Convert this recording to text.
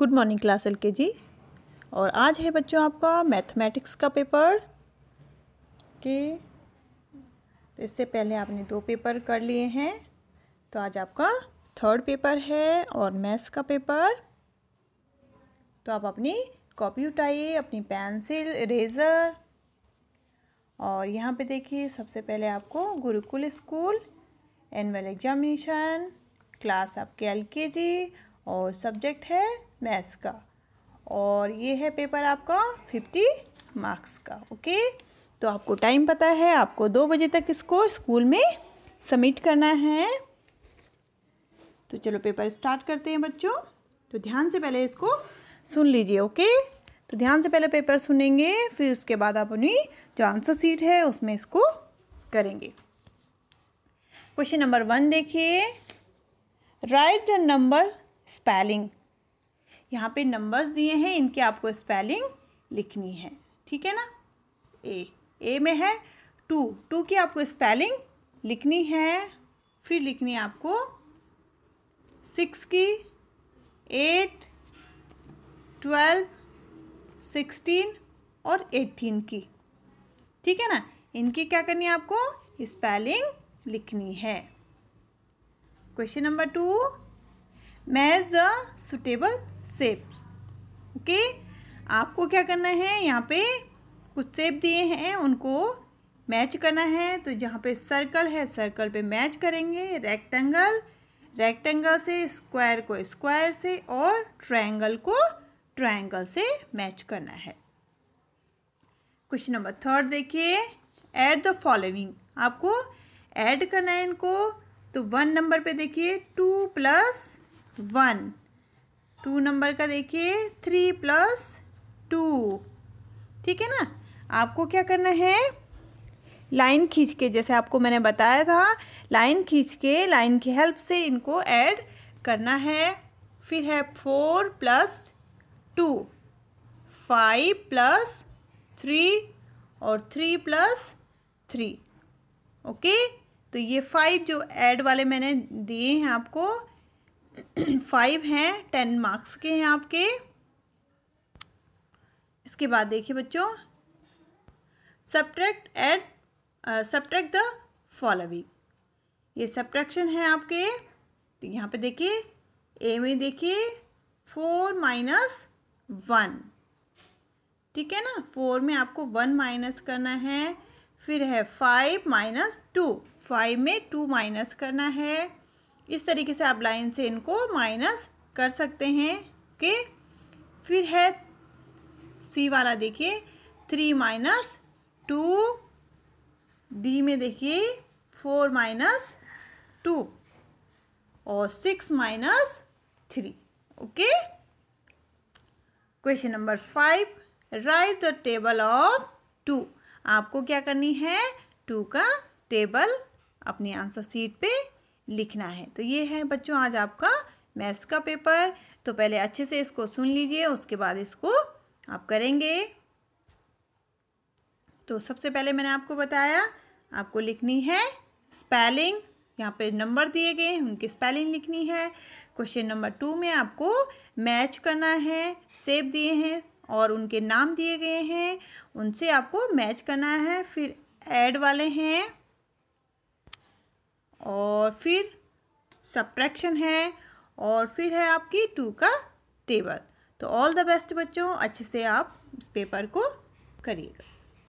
good morning class L के जी और आज है बच्चों आपका मैथमेटिक्स का पेपर के तो इससे पहले आपने दो पेपर कर लिए हैं तो आज आपका थर्ड पेपर है और मैथ्स का पेपर तो आप अपनी कॉपी उठाइए अपनी पेंसिल इरेज़र और यहाँ पे देखिए सबसे पहले आपको Gurukul school annual examination class आपके एल और सब्जेक्ट है मैथ्स का और ये है पेपर आपका फिफ्टी मार्क्स का ओके तो आपको टाइम पता है आपको दो बजे तक इसको स्कूल में सबमिट करना है तो चलो पेपर स्टार्ट करते हैं बच्चों तो ध्यान से पहले इसको सुन लीजिए ओके तो ध्यान से पहले पेपर सुनेंगे फिर उसके बाद आप अपनी जो आंसर सीट है उसमें इसको करेंगे क्वेश्चन नंबर वन देखिए राइट द नंबर स्पेलिंग यहाँ पे नंबर्स दिए हैं इनके आपको स्पेलिंग लिखनी है ठीक है ना ए ए में है टू टू की आपको स्पेलिंग लिखनी है फिर लिखनी है आपको सिक्स की एट ट्वेल्व सिक्सटीन और एटीन की ठीक है ना इनकी क्या करनी है आपको स्पेलिंग लिखनी है question number two match the suitable shapes okay आपको क्या करना है यहाँ पे कुछ सेप दिए हैं उनको मैच करना है तो जहाँ पे सर्कल है सर्कल पे मैच करेंगे रेक्टेंगल रेक्टेंगल से स्क्वायर को स्क्वायर से और ट्रायंगल को ट्रायंगल से मैच करना है क्वेश्चन नंबर थर्ड देखिए ऐड द फॉलोइंग आपको ऐड करना है इनको तो वन नंबर पे देखिए two plus one two number का देखिए थ्री प्लस टू ठीक है ना आपको क्या करना है लाइन खींच के जैसे आपको मैंने बताया था लाइन खींच के लाइन की हेल्प से इनको ऐड करना है फिर है four plus two five plus three और थ्री प्लस थ्री ओके तो ये फाइव जो ऐड वाले मैंने दिए हैं आपको फाइव हैं टेन मार्क्स के हैं आपके इसके बाद देखिए बच्चों subtract at subtract the following ये सब्ट्रैक्शन है आपके तो यहाँ पे देखिए ए में देखिए फोर माइनस वन ठीक है ना फोर में आपको वन माइनस करना है फिर है फाइव माइनस टू फाइव में टू माइनस करना है इस तरीके से आप लाइन से इनको माइनस कर सकते हैं के फिर है सी वाला देखिए थ्री माइनस टू डी में देखिए फोर माइनस टू और six minus three okay question number five write the table of two आपको क्या करनी है टू का टेबल अपनी आंसर सीट पे लिखना है तो ये है बच्चों आज आपका मैथ्स का पेपर तो पहले अच्छे से इसको सुन लीजिए उसके बाद इसको आप करेंगे तो सबसे पहले मैंने आपको बताया आपको लिखनी है स्पेलिंग यहाँ पे नंबर दिए गए हैं उनकी स्पेलिंग लिखनी है क्वेश्चन नंबर टू में आपको मैच करना है सेब दिए हैं और उनके नाम दिए गए हैं उनसे आपको मैच करना है फिर ऐड वाले हैं और फिर सप्रैक्शन है और फिर है आपकी टू का टेबल तो ऑल द बेस्ट बच्चों अच्छे से आप इस पेपर को करिएगा